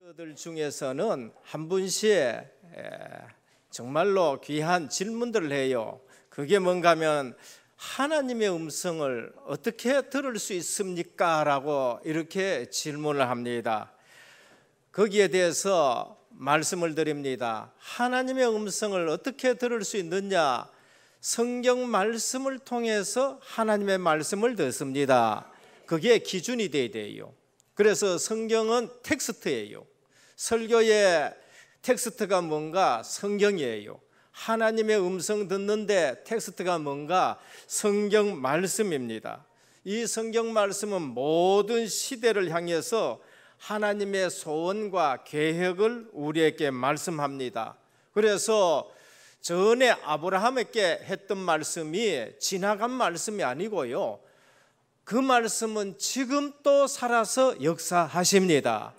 그들 중에서는 한 분씩 정말로 귀한 질문들을 해요. 그게 뭔가면 하나님의 음성을 어떻게 들을 수 있습니까라고 이렇게 질문을 합니다. 거기에 대해서 말씀을 드립니다. 하나님의 음성을 어떻게 들을 수 있느냐? 성경 말씀을 통해서 하나님의 말씀을 듣습니다. 그게 기준이 돼야 돼요. 그래서 성경은 텍스트예요. 설교의 텍스트가 뭔가 성경이에요. 하나님의 음성 듣는데 텍스트가 뭔가 성경 말씀입니다. 이 성경 말씀은 모든 시대를 향해서 하나님의 소원과 계획을 우리에게 말씀합니다. 그래서 전에 아브라함에게 했던 말씀이 지나간 말씀이 아니고요. 그 말씀은 지금 또 살아서 역사하십니다.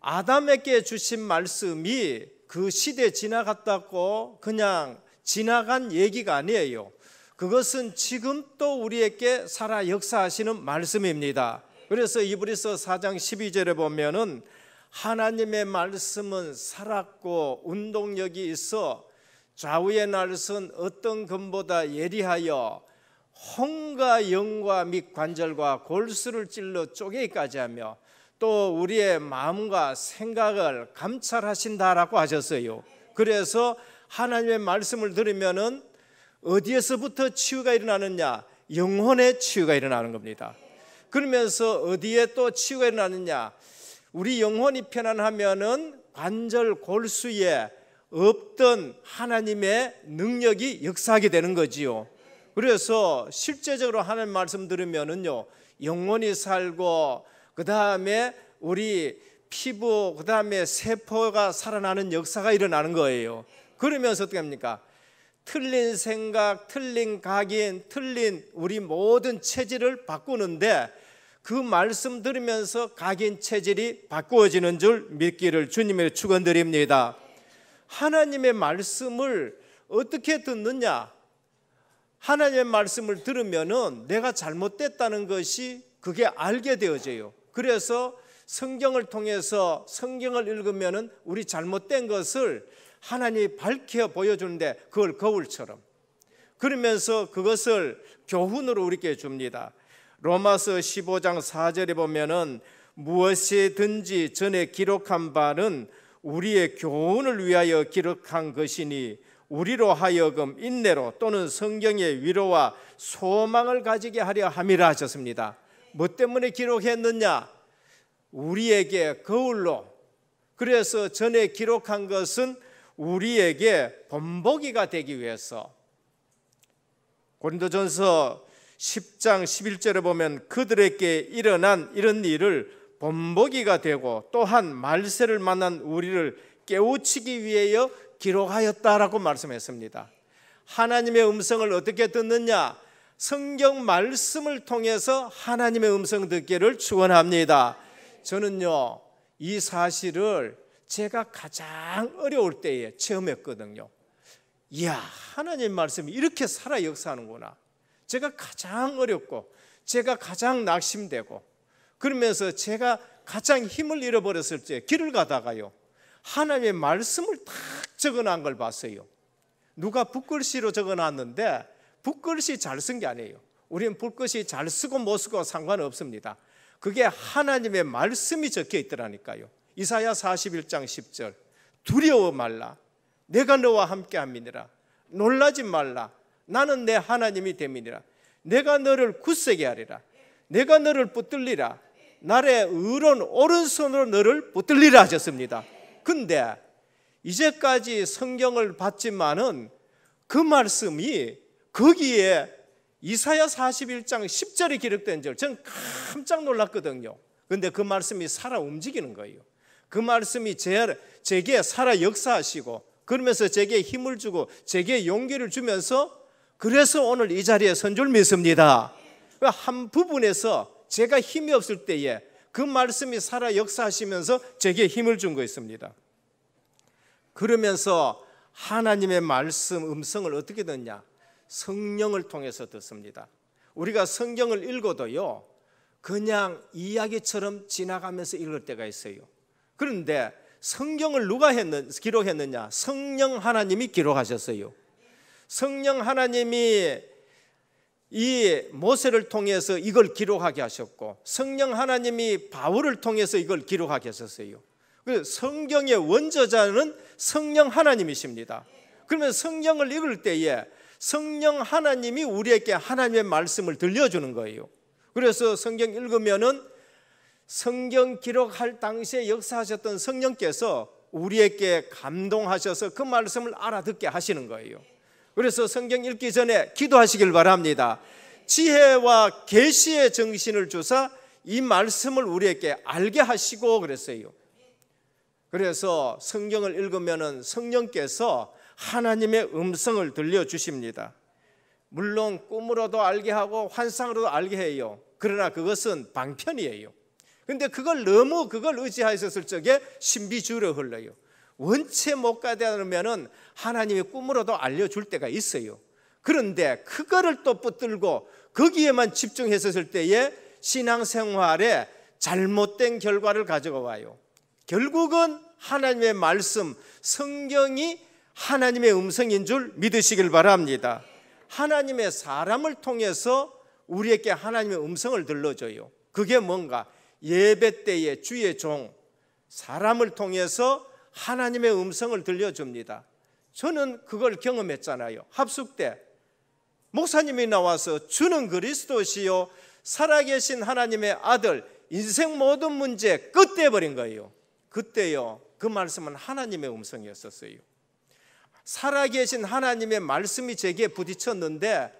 아담에게 주신 말씀이 그 시대 지나갔다고 그냥 지나간 얘기가 아니에요. 그것은 지금도 우리에게 살아 역사하시는 말씀입니다. 그래서 이브리서 4장 12절에 보면은 하나님의 말씀은 살았고 운동력이 있어 좌우의 날선 어떤 금보다 예리하여 홍과 영과 및 관절과 골수를 찔러 쪼개기까지 하며 또 우리의 마음과 생각을 감찰하신다라고 하셨어요. 그래서 하나님의 말씀을 들으면은 어디에서부터 치유가 일어나느냐? 영혼의 치유가 일어나는 겁니다. 그러면서 어디에 또 치유가 일어나느냐? 우리 영혼이 편안하면은 관절 골수에 없던 하나님의 능력이 역사하게 되는 거지요. 그래서 실제적으로 하나님 말씀 들으면은요. 영혼이 살고 그 다음에 우리 피부, 그 다음에 세포가 살아나는 역사가 일어나는 거예요. 그러면서 어떻게 합니까? 틀린 생각, 틀린 각인, 틀린 우리 모든 체질을 바꾸는데 그 말씀 들으면서 각인 체질이 바꾸어지는 줄 믿기를 주님의 축원드립니다. 하나님의 말씀을 어떻게 듣느냐? 하나님의 말씀을 들으면은 내가 잘못됐다는 것이 그게 알게 되어져요. 그래서 성경을 통해서 성경을 읽으면 우리 잘못된 것을 하나님이 밝혀 보여주는데 그걸 거울처럼 그러면서 그것을 교훈으로 우리께 줍니다. 로마서 15장 4절에 보면은 무엇이든지 전에 기록한 바는 우리의 교훈을 위하여 기록한 것이니 우리로 하여금 인내로 또는 성경의 위로와 소망을 가지게 하려 함이라 하셨습니다. 뭐 때문에 기록했느냐? 우리에게 거울로. 그래서 전에 기록한 것은 우리에게 본보기가 되기 위해서. 고린도전서 10장 11절에 보면 그들에게 일어난 이런 일을 본보기가 되고 또한 말세를 만난 우리를 깨우치기 위하여 기록하였다라고 말씀했습니다. 하나님의 음성을 어떻게 듣느냐? 성경 말씀을 통해서 하나님의 음성 듣기를 축원합니다. 저는요 이 사실을 제가 가장 어려울 때에 체험했거든요. 이야 하나님 말씀이 이렇게 살아 역사하는구나. 제가 가장 어렵고 제가 가장 낙심되고 그러면서 제가 가장 힘을 잃어버렸을 때 길을 가다가요 하나님의 말씀을 딱 적어놓은 걸 봤어요. 누가 붓글씨로 적어놨는데 붓글씨 잘 쓴 게 아니에요. 우리는 붓글씨 잘 쓰고 못 쓰고 상관없습니다. 그게 하나님의 말씀이 적혀 있더라니까요. 이사야 41장 10절. 두려워 말라. 내가 너와 함께 함이니라. 놀라지 말라. 나는 내 하나님이 됨이니라. 내가 너를 굳세게 하리라. 내가 너를 붙들리라. 나의 의론 오른손으로 너를 붙들리라 하셨습니다. 근데 이제까지 성경을 봤지만은 그 말씀이 거기에 이사야 41장 10절이 기록된 절 저는 깜짝 놀랐거든요. 근데 그 말씀이 살아 움직이는 거예요. 그 말씀이 제, 제게 살아 역사하시고 그러면서 제게 힘을 주고 제게 용기를 주면서 그래서 오늘 이 자리에 선 줄 믿습니다. 한 부분에서 제가 힘이 없을 때에 그 말씀이 살아 역사하시면서 제게 힘을 준 거 있습니다. 그러면서 하나님의 말씀 음성을 어떻게 듣냐? 성령을 통해서 듣습니다. 우리가 성경을 읽어도요, 그냥 이야기처럼 지나가면서 읽을 때가 있어요. 그런데 성경을 누가 했는, 기록했느냐? 성령 하나님이 기록하셨어요. 성령 하나님이 이 모세를 통해서 이걸 기록하게 하셨고, 성령 하나님이 바울을 통해서 이걸 기록하게 하셨어요. 그 성경의 원저자는 성령 하나님이십니다. 그러면 성경을 읽을 때에 성령 하나님이 우리에게 하나님의 말씀을 들려주는 거예요. 그래서 성경 읽으면은 성경 기록할 당시에 역사하셨던 성령께서 우리에게 감동하셔서 그 말씀을 알아듣게 하시는 거예요. 그래서 성경 읽기 전에 기도하시길 바랍니다. 지혜와 계시의 정신을 주사 이 말씀을 우리에게 알게 하시고 그랬어요. 그래서 성경을 읽으면은 성령께서 하나님의 음성을 들려 주십니다. 물론 꿈으로도 알게 하고 환상으로도 알게 해요. 그러나 그것은 방편이에요. 근데 그걸 너무 그걸 의지하셨을 적에 신비주로 흘러요. 원체 못 가다르면은 하나님이 꿈으로도 알려줄 때가 있어요. 그런데 그거를 또 붙들고 거기에만 집중했었을 때에 신앙생활에 잘못된 결과를 가져가 와요. 결국은 하나님의 말씀, 성경이 하나님의 음성인 줄 믿으시길 바랍니다. 하나님의 사람을 통해서 우리에게 하나님의 음성을 들러줘요. 그게 뭔가 예배 때에 주의 종 사람을 통해서 하나님의 음성을 들려줍니다. 저는 그걸 경험했잖아요. 합숙 때 목사님이 나와서 주는 그리스도시요 살아계신 하나님의 아들 인생 모든 문제 끝내버린 거예요. 그때요 그 말씀은 하나님의 음성이었었어요. 살아계신 하나님의 말씀이 제게 부딪혔는데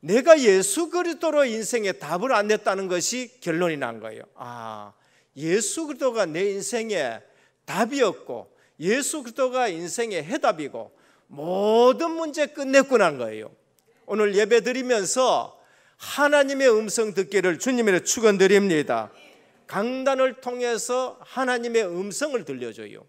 내가 예수 그리스도로 인생에 답을 안 냈다는 것이 결론이 난 거예요. 아, 예수 그리스도가 내 인생의 답이었고 예수 그리스도가 인생의 해답이고 모든 문제 끝냈구나 거예요. 오늘 예배 드리면서 하나님의 음성 듣기를 주님의 축원드립니다. 강단을 통해서 하나님의 음성을 들려줘요.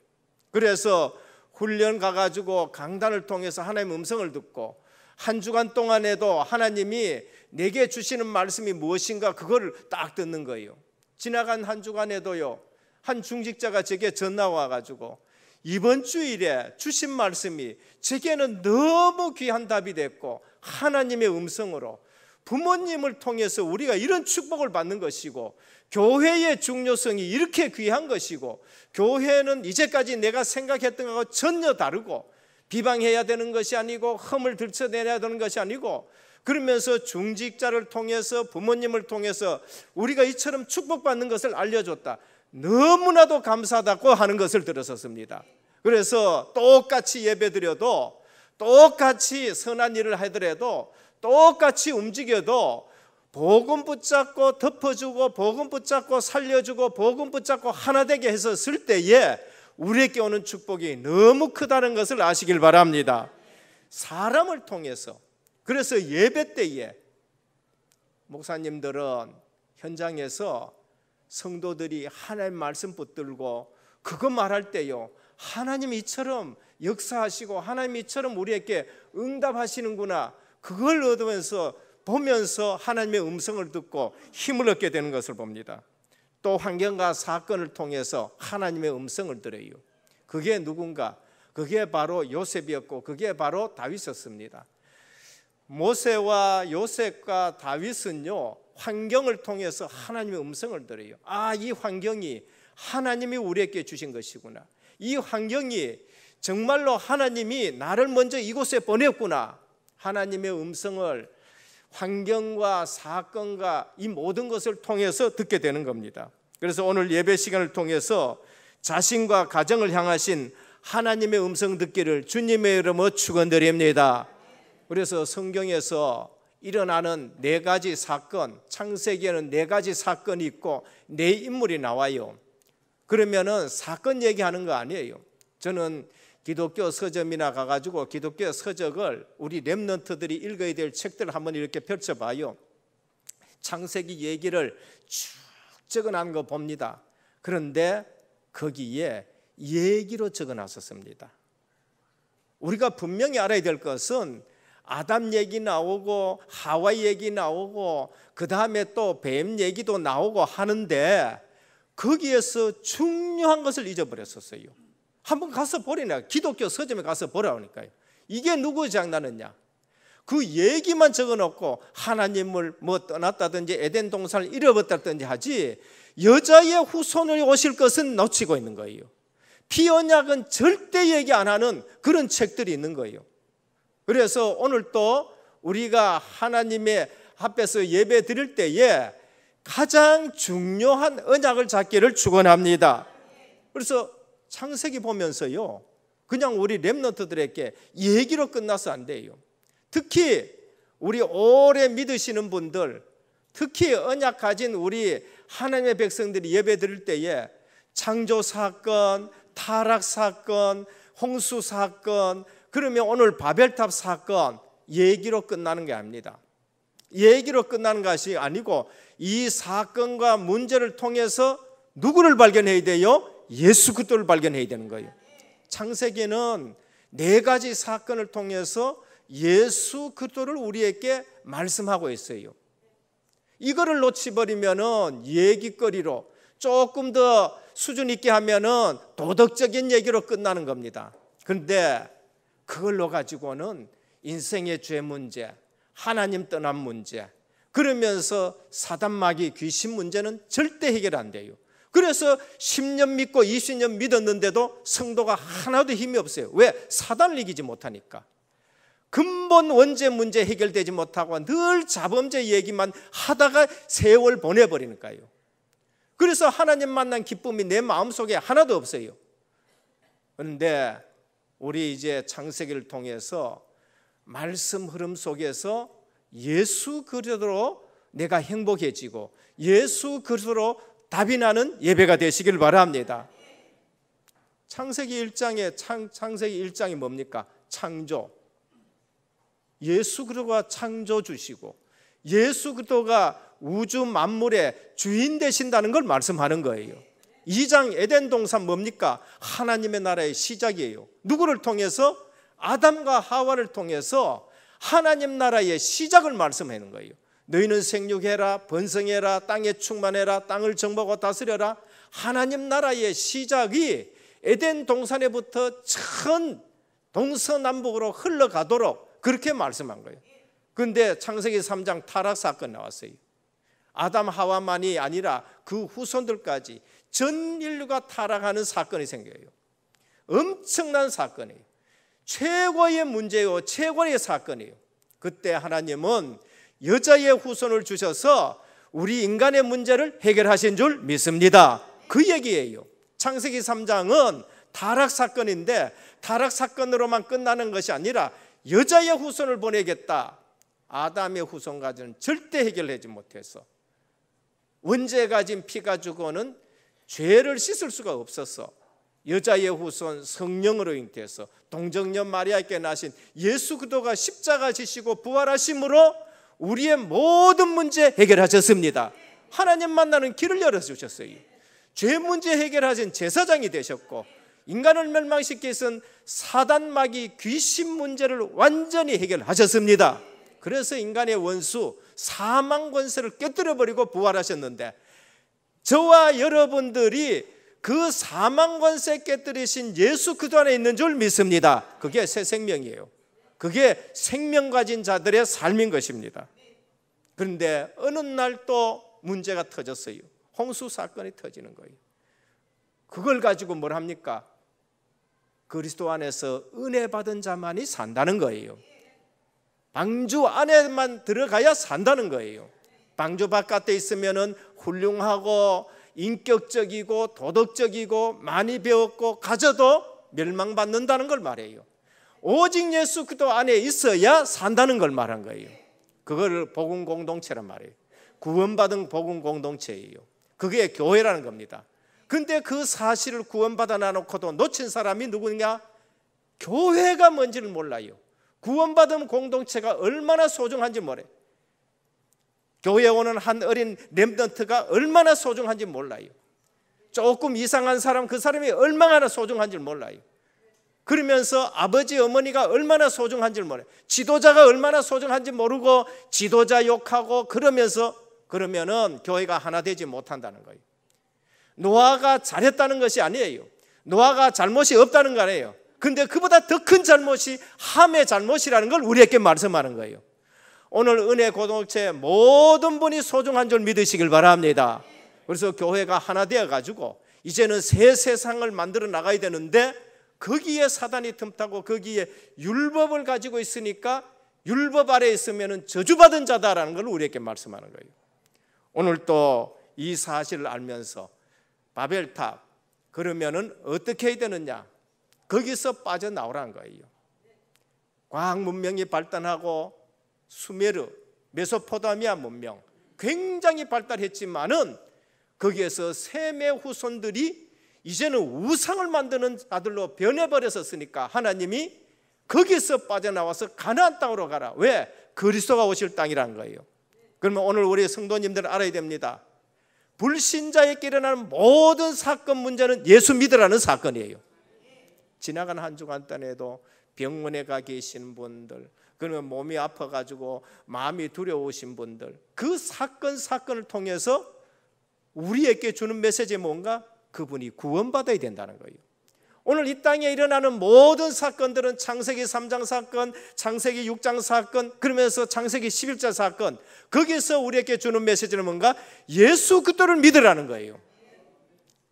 그래서 훈련 가가지고 강단을 통해서 하나님 음성을 듣고 한 주간 동안에도 하나님이 내게 주시는 말씀이 무엇인가 그걸 딱 듣는 거예요. 지나간 한 주간에도요. 한 중직자가 제게 전화 와가지고 이번 주일에 주신 말씀이 제게는 너무 귀한 답이 됐고 하나님의 음성으로 부모님을 통해서 우리가 이런 축복을 받는 것이고 교회의 중요성이 이렇게 귀한 것이고 교회는 이제까지 내가 생각했던 것과 전혀 다르고 비방해야 되는 것이 아니고 흠을 들춰내야 되는 것이 아니고 그러면서 중직자를 통해서 부모님을 통해서 우리가 이처럼 축복받는 것을 알려줬다. 너무나도 감사하다고 하는 것을 들었었습니다. 그래서 똑같이 예배드려도 똑같이 선한 일을 하더라도 똑같이 움직여도 복음 붙잡고 덮어주고 복음 붙잡고 살려주고 복음 붙잡고 하나 되게 해서 쓸 때에 우리에게 오는 축복이 너무 크다는 것을 아시길 바랍니다. 사람을 통해서 그래서 예배 때에 목사님들은 현장에서 성도들이 하나님 말씀 붙들고 그거 말할 때요 하나님 이처럼 역사하시고 하나님 이처럼 우리에게 응답하시는구나 그걸 얻으면서 보면서 하나님의 음성을 듣고 힘을 얻게 되는 것을 봅니다. 또 환경과 사건을 통해서 하나님의 음성을 들어요. 그게 누군가? 그게 바로 요셉이었고 그게 바로 다윗이었습니다. 모세와 요셉과 다윗은요. 환경을 통해서 하나님의 음성을 들어요. 아, 이 환경이 하나님이 우리에게 주신 것이구나. 이 환경이 정말로 하나님이 나를 먼저 이곳에 보냈구나. 하나님의 음성을 환경과 사건과 이 모든 것을 통해서 듣게 되는 겁니다. 그래서 오늘 예배 시간을 통해서 자신과 가정을 향하신 하나님의 음성 듣기를 주님의 이름으로 축원드립니다. 그래서 성경에서 일어나는 네 가지 사건, 창세기에는 네 가지 사건이 있고 네 인물이 나와요. 그러면은 사건 얘기하는 거 아니에요. 저는 기독교 서점이나 가가지고 기독교 서적을 우리 랩런트들이 읽어야 될 책들 한번 이렇게 펼쳐봐요. 창세기 얘기를 쭉 적어놓은 거 봅니다. 그런데 거기에 얘기로 적어놨었습니다. 우리가 분명히 알아야 될 것은 아담 얘기 나오고 하와 얘기 나오고 그 다음에 또 뱀 얘기도 나오고 하는데 거기에서 중요한 것을 잊어버렸었어요. 한번 가서 보리냐. 기독교 서점에 가서 보라니까요. 이게 누구 장난이냐. 그 얘기만 적어놓고 하나님을 뭐 떠났다든지 에덴 동산을 잃어버렸다든지 하지 여자의 후손을 오실 것은 놓치고 있는 거예요. 피언약은 절대 얘기 안 하는 그런 책들이 있는 거예요. 그래서 오늘 또 우리가 하나님의 앞에서 예배 드릴 때에 가장 중요한 언약을 잡기를 축원합니다. 그래서 창세기 보면서요. 그냥 우리 랩런트들에게 얘기로 끝나서 안 돼요. 특히 우리 오래 믿으시는 분들, 특히 언약 가진 우리 하나님의 백성들이 예배 드릴 때에 창조 사건, 타락 사건, 홍수 사건, 그러면 오늘 바벨탑 사건 얘기로 끝나는 게 아닙니다. 얘기로 끝나는 것이 아니고 이 사건과 문제를 통해서 누구를 발견해야 돼요? 예수 그리스도를 발견해야 되는 거예요. 창세기는 네 가지 사건을 통해서 예수 그리스도를 우리에게 말씀하고 있어요. 이거를 놓치버리면은 얘기거리로 조금 더 수준 있게 하면은 도덕적인 얘기로 끝나는 겁니다. 그런데 그걸로 가지고는 인생의 죄 문제, 하나님 떠난 문제, 그러면서 사단 마귀 귀신 문제는 절대 해결 안 돼요. 그래서 10년 믿고 20년 믿었는데도 성도가 하나도 힘이 없어요. 왜? 사단을 이기지 못하니까. 근본 원죄 문제 해결되지 못하고 늘 자범죄 얘기만 하다가 세월 보내버리니까요. 그래서 하나님 만난 기쁨이 내 마음속에 하나도 없어요. 그런데 우리 이제 창세기를 통해서 말씀 흐름 속에서 예수 그리스도로 내가 행복해지고 예수 그리스도로 답이 나는 예배가 되시길 바랍니다. 창세기 1장에 창, 창세기 1장이 뭡니까? 창조. 예수 그리스도가 창조주시고 예수 그리스도가 우주 만물의 주인 되신다는 걸 말씀하는 거예요. 2장 에덴 동산 뭡니까? 하나님의 나라의 시작이에요. 누구를 통해서 아담과 하와를 통해서 하나님 나라의 시작을 말씀하는 거예요. 너희는 생육해라 번성해라 땅에 충만해라 땅을 정복하고 다스려라 하나님 나라의 시작이 에덴 동산에부터 천 동서남북으로 흘러가도록 그렇게 말씀한 거예요 근데 창세기 3장 타락 사건 나왔어요 아담 하와만이 아니라 그 후손들까지 전 인류가 타락하는 사건이 생겨요 엄청난 사건이에요 최고의 문제요 최고의 사건이에요 그때 하나님은 여자의 후손을 주셔서 우리 인간의 문제를 해결하신 줄 믿습니다. 그 얘기예요. 창세기 3장은 타락 사건인데 타락 사건으로만 끝나는 것이 아니라 여자의 후손을 보내겠다. 아담의 후손 가지는 절대 해결하지 못해서 원죄 가진 피가 죽어는 죄를 씻을 수가 없었어. 여자의 후손 성령으로 잉해서 동정녀 마리아께 나신 예수 그도가 십자가 지시고 부활하심으로 우리의 모든 문제 해결하셨습니다. 하나님 만나는 길을 열어주셨어요. 죄 문제 해결하신 제사장이 되셨고, 인간을 멸망시키신 사단 마귀 귀신 문제를 완전히 해결하셨습니다. 그래서 인간의 원수 사망 권세를 깨뜨려 버리고 부활하셨는데 저와 여러분들이 그 사망 권세 깨뜨리신 예수 그도 안에 있는 줄 믿습니다. 그게 새 생명이에요. 그게 생명 가진 자들의 삶인 것입니다. 그런데 어느 날 또 문제가 터졌어요. 홍수 사건이 터지는 거예요. 그걸 가지고 뭘 합니까? 그리스도 안에서 은혜 받은 자만이 산다는 거예요. 방주 안에만 들어가야 산다는 거예요. 방주 바깥에 있으면은 훌륭하고 인격적이고 도덕적이고 많이 배웠고 가져도 멸망받는다는 걸 말해요. 오직 예수 그리스도 안에 있어야 산다는 걸 말한 거예요. 그거를 복음 공동체란 말이에요. 구원받은 복음 공동체예요. 그게 교회라는 겁니다. 근데 그 사실을 구원받아 놔놓고도 놓친 사람이 누구냐? 교회가 뭔지를 몰라요. 구원받은 공동체가 얼마나 소중한지 모래. 교회 오는 한 어린 렘던트가 얼마나 소중한지 몰라요. 조금 이상한 사람 그 사람이 얼마나 소중한지 몰라요. 그러면서 아버지 어머니가 얼마나 소중한지 모르 지도자가 얼마나 소중한지 모르고 지도자 욕하고 그러면서 그러면은 교회가 하나 되지 못한다는 거예요. 노아가 잘했다는 것이 아니에요. 노아가 잘못이 없다는 거 아니에요. 근데 그보다 더 큰 잘못이 함의 잘못이라는 걸 우리에게 말씀하는 거예요. 오늘 은혜 고동체 모든 분이 소중한 줄 믿으시길 바랍니다. 그래서 교회가 하나 되어 가지고 이제는 새 세상을 만들어 나가야 되는데 거기에 사단이 틈타고 거기에 율법을 가지고 있으니까 율법 아래 있으면 저주받은 자다라는 걸 우리에게 말씀하는 거예요. 오늘 또 이 사실을 알면서 바벨탑 그러면은 어떻게 해야 되느냐? 거기서 빠져나오라는 거예요. 과학 문명이 발달하고 수메르, 메소포다미아 문명 굉장히 발달했지만은 거기에서 세매 후손들이 이제는 우상을 만드는 아들로 변해버렸었으니까 하나님이 거기서 빠져나와서 가나안 땅으로 가라. 왜? 그리스도가 오실 땅이라는 거예요. 그러면 오늘 우리 성도님들 알아야 됩니다. 불신자에게 일어나는 모든 사건 문제는 예수 믿으라는 사건이에요. 지나간 한 주간 동에도 병원에 가 계신 분들, 그러면 몸이 아파가지고 마음이 두려우신 분들, 그 사건 사건을 통해서 우리에게 주는 메시지 뭔가 그분이 구원받아야 된다는 거예요. 오늘 이 땅에 일어나는 모든 사건들은 창세기 3장 사건, 창세기 6장 사건, 그러면서 창세기 11자 사건, 거기서 우리에게 주는 메시지는 뭔가 예수 그도를 믿으라는 거예요.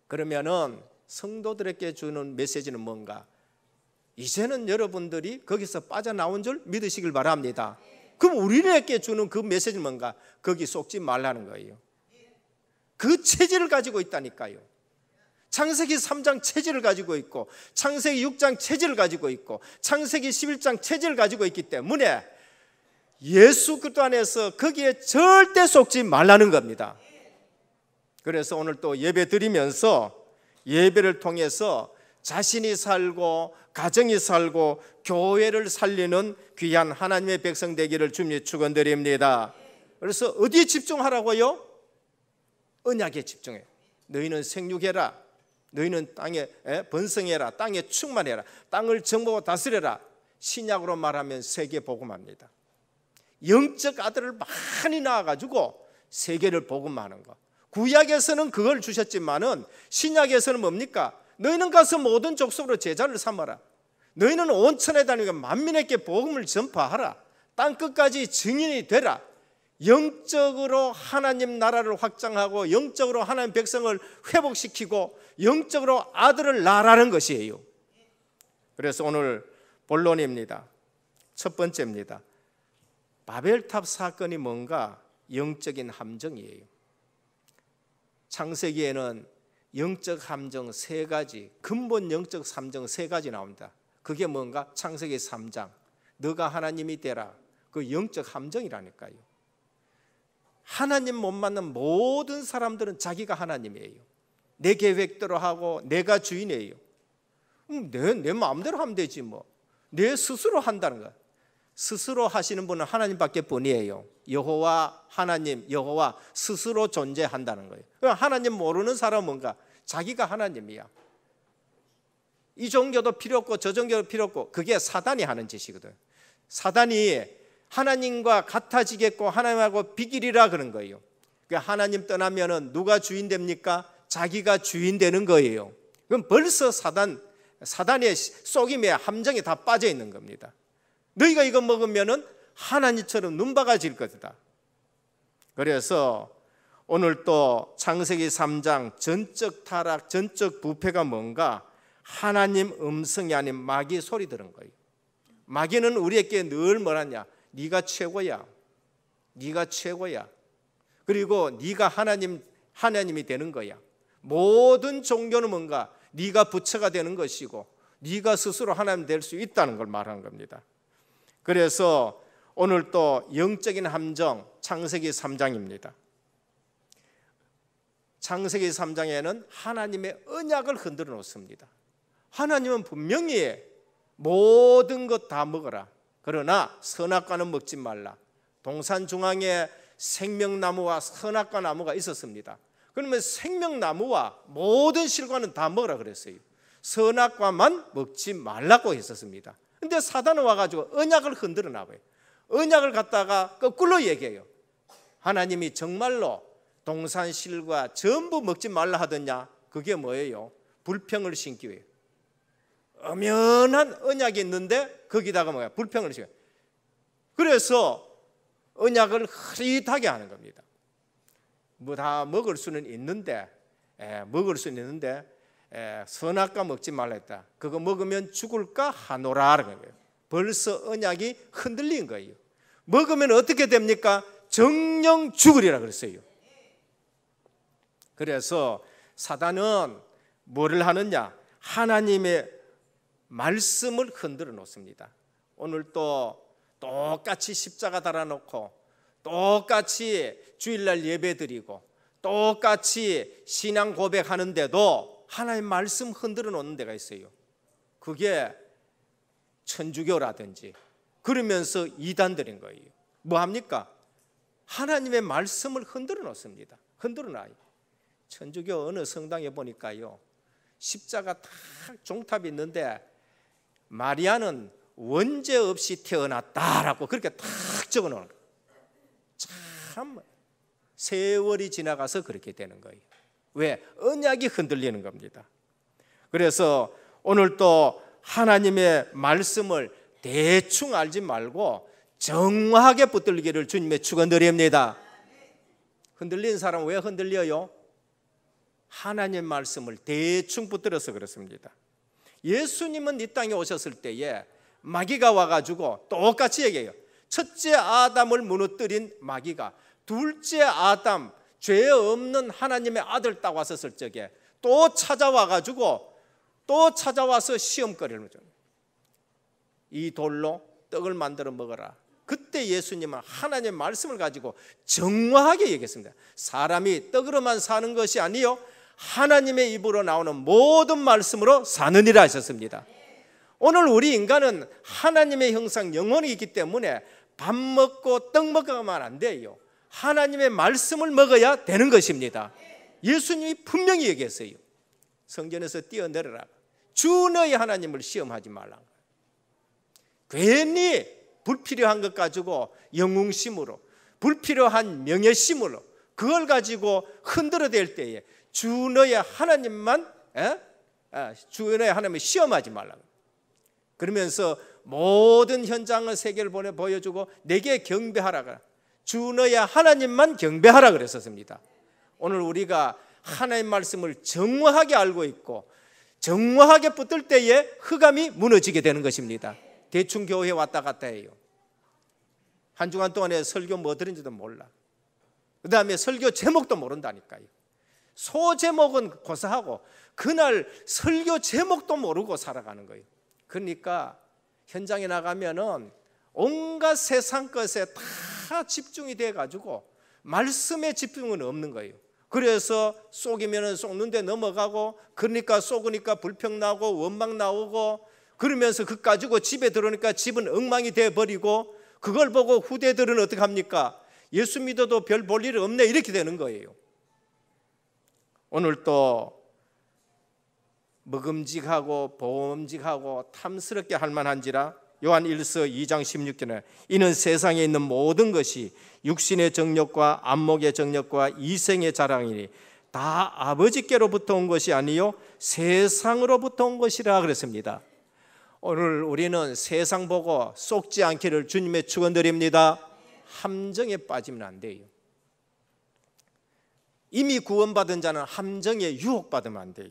그러면은 성도들에게 주는 메시지는 뭔가 이제는 여러분들이 거기서 빠져나온 줄 믿으시길 바랍니다. 그럼 우리에게 주는 그 메시지는 뭔가 거기 속지 말라는 거예요. 그 체질을 가지고 있다니까요. 창세기 3장 체질을 가지고 있고 창세기 6장 체질을 가지고 있고 창세기 11장 체질을 가지고 있기 때문에 예수 그리스도 안에서 거기에 절대 속지 말라는 겁니다. 그래서 오늘 또 예배 드리면서 예배를 통해서 자신이 살고 가정이 살고 교회를 살리는 귀한 하나님의 백성 되기를 주님 축원드립니다. 그래서 어디에 집중하라고요? 언약에 집중해. 너희는 생육해라. 너희는 땅에 번성해라 땅에 충만해라 땅을 정복하고 다스려라 신약으로 말하면 세계 복음합니다 영적 아들을 많이 낳아가지고 세계를 복음하는 거 구약에서는 그걸 주셨지만은 신약에서는 뭡니까? 너희는 가서 모든 족속으로 제자를 삼아라 너희는 온천에 다니고 만민에게 복음을 전파하라 땅 끝까지 증인이 되라 영적으로 하나님 나라를 확장하고 영적으로 하나님 백성을 회복시키고 영적으로 아들을 낳라는 으 것이에요. 그래서 오늘 본론입니다. 첫 번째입니다. 바벨탑 사건이 뭔가 영적인 함정이에요. 창세기에는 영적 함정 세 가지, 근본 영적 함정 세 가지 나옵니다. 그게 뭔가? 창세기 3장. 너가 하나님이 되라. 그 영적 함정이라니까요. 하나님 못 만난 모든 사람들은 자기가 하나님이에요. 내 계획대로 하고 내가 주인이에요. 음, 내, 내 마음대로 하면 되지 뭐. 내 스스로 한다는 거야. 스스로 하시는 분은 하나님밖에 뿐이에요. 여호와 하나님, 여호와 스스로 존재한다는 거예요. 그러니까 하나님 모르는 사람은 뭔가 자기가 하나님이야. 이 종교도 필요 없고 저 종교도 필요 없고 그게 사단이 하는 짓이거든. 사단이 하나님과 같아지겠고 하나님하고 비길이라 그런 거예요. 그 하나님 떠나면은 누가 주인 됩니까? 자기가 주인 되는 거예요. 그럼 벌써 사단 사단의 속임에 함정에 다 빠져 있는 겁니다. 너희가 이거 먹으면은 하나님처럼 눈박아질 것이다. 그래서 오늘 또 창세기 3장 전적 타락, 전적 부패가 뭔가 하나님 음성이 아닌 마귀 소리 들은 거예요. 마귀는 우리에게 늘 뭐라냐? 네가 최고야. 네가 최고야. 그리고 네가 하나님 하나님이 되는 거야. 모든 종교는 뭔가 네가 부처가 되는 것이고 네가 스스로 하나님 될 수 있다는 걸 말하는 겁니다. 그래서 오늘 또 영적인 함정 창세기 3장입니다. 창세기 3장에는 하나님의 언약을 흔들어 놓습니다. 하나님은 분명히 모든 것 다 먹어라. 그러나 선악과는 먹지 말라. 동산 중앙에 생명나무와 선악과 나무가 있었습니다. 그러면 생명나무와 모든 실과는 다 먹으라 그랬어요. 선악과만 먹지 말라고 했었습니다. 근데 사단은 와가지고 언약을 흔들어 놔봐요. 언약을 갖다가 거꾸로 얘기해요. 하나님이 정말로 동산실과 전부 먹지 말라 하더냐? 그게 뭐예요? 불평을 신기 위해. 엄연한 언약이 있는데 거기다가 뭐야 불평을 시켜. 그래서 언약을 흐릿하게 하는 겁니다. 뭐 다 먹을 수는 있는데 에, 예, 먹을 수는 있는데 에, 예, 선악과 먹지 말라 했다. 그거 먹으면 죽을까 하노라라는 거예요. 벌써 언약이 흔들린 거예요. 먹으면 어떻게 됩니까? 정령 죽으리라 그랬어요. 그래서 사단은 뭐를 하느냐? 하나님의 말씀을 흔들어 놓습니다. 오늘 또 똑같이 십자가 달아놓고 똑같이 주일날 예배드리고 똑같이 신앙 고백하는데도 하나님 말씀 흔들어 놓는 데가 있어요. 그게 천주교라든지 그러면서 이단들인 거예요. 뭐 합니까? 하나님의 말씀을 흔들어 놓습니다. 흔들어 놔요. 천주교 어느 성당에 보니까요. 십자가 탁 종탑이 있는데 마리아는 원죄 없이 태어났다라고 그렇게 딱 적어 놓은 참 세월이 지나가서 그렇게 되는 거예요. 왜? 언약이 흔들리는 겁니다. 그래서 오늘 또 하나님의 말씀을 대충 알지 말고 정확하게 붙들기를 주님의 축원드립니다. 흔들린 사람 왜 흔들려요? 하나님 말씀을 대충 붙들어서 그렇습니다. 예수님은 이 땅에 오셨을 때에 마귀가 와가지고 똑같이 얘기해요. 첫째 아담을 무너뜨린 마귀가 둘째 아담 죄 없는 하나님의 아들 딱 왔었을 적에 또 찾아와가지고 또 찾아와서 시험거리를 줘. 이 돌로 떡을 만들어 먹어라. 그때 예수님은 하나님의 말씀을 가지고 정확하게 얘기했습니다. 사람이 떡으로만 사는 것이 아니요 하나님의 입으로 나오는 모든 말씀으로 사느니라 하셨습니다. 오늘 우리 인간은 하나님의 형상 영혼이기 때문에 밥 먹고 떡 먹으면 안 돼요. 하나님의 말씀을 먹어야 되는 것입니다. 예수님이 분명히 얘기했어요. 성전에서 뛰어내려라. 주 너의 하나님을 시험하지 말라. 괜히 불필요한 것 가지고 영웅심으로, 불필요한 명예심으로, 그걸 가지고 흔들어 댈 때에 주 너의 하나님만 에? 아, 주 너의 하나님을 시험하지 말라. 그러면서 모든 현장을 세계를 보내 보여주고 내게 경배하라 주 너의 하나님만 경배하라 그랬었습니다. 오늘 우리가 하나님 말씀을 정확하게 알고 있고 정확하게 붙들 때에 흑암이 무너지게 되는 것입니다. 대충 교회 왔다 갔다 해요. 한 주간 동안에 설교 뭐 들은지도 몰라. 그 다음에 설교 제목도 모른다니까요. 소 제목은 고사하고 그날 설교 제목도 모르고 살아가는 거예요. 그러니까 현장에 나가면은 온갖 세상 것에 다 집중이 돼 가지고 말씀에 집중은 없는 거예요. 그래서 속이면은 속는데 넘어가고 그러니까 속으니까 불평 나고 원망 나오고 그러면서 그 가지고 집에 들어오니까 집은 엉망이 돼 버리고 그걸 보고 후대들은 어떻게 합니까? 예수 믿어도 별 볼일 없네 이렇게 되는 거예요. 오늘도 먹음직하고 보험직하고 탐스럽게 할 만한지라 요한 1서 2장 16절에 이는 세상에 있는 모든 것이 육신의 정력과 안목의 정력과 이생의 자랑이니 다 아버지께로부터 온 것이 아니요 세상으로부터 온 것이라 그랬습니다. 오늘 우리는 세상 보고 속지 않기를 주님의 축원드립니다. 함정에 빠지면 안 돼요. 이미 구원받은 자는 함정에 유혹받으면 안 돼요.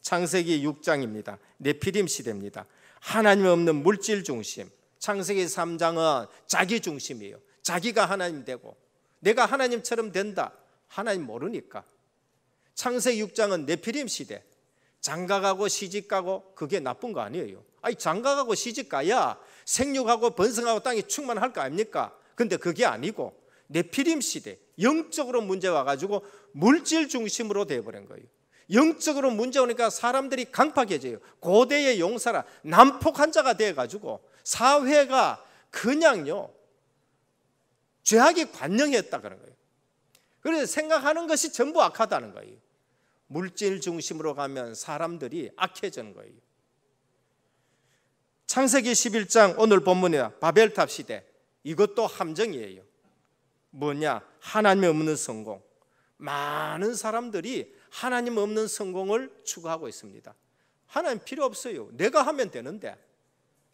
창세기 6장입니다. 네피림 시대입니다. 하나님 없는 물질 중심. 창세기 3장은 자기 중심이에요. 자기가 하나님 되고 내가 하나님처럼 된다. 하나님 모르니까. 창세기 6장은 네피림 시대. 장가가고 시집가고 그게 나쁜 거 아니에요. 아니 장가가고 시집가야 생육하고 번성하고 땅이 충만할 거 아닙니까? 근데 그게 아니고 네피림 시대 영적으로 문제 와가지고 물질 중심으로 되어버린 거예요. 영적으로 문제 오니까 사람들이 강팍해져요. 고대의 용사라 난폭 환자가 돼가지고 사회가 그냥요 죄악이 관영했다 그런 거예요. 그래서 생각하는 것이 전부 악하다는 거예요. 물질 중심으로 가면 사람들이 악해지는 거예요. 창세기 11장 오늘 본문이야 바벨탑 시대 이것도 함정이에요. 뭐냐? 하나님 없는 성공. 많은 사람들이 하나님 없는 성공을 추구하고 있습니다. 하나님 필요 없어요. 내가 하면 되는데.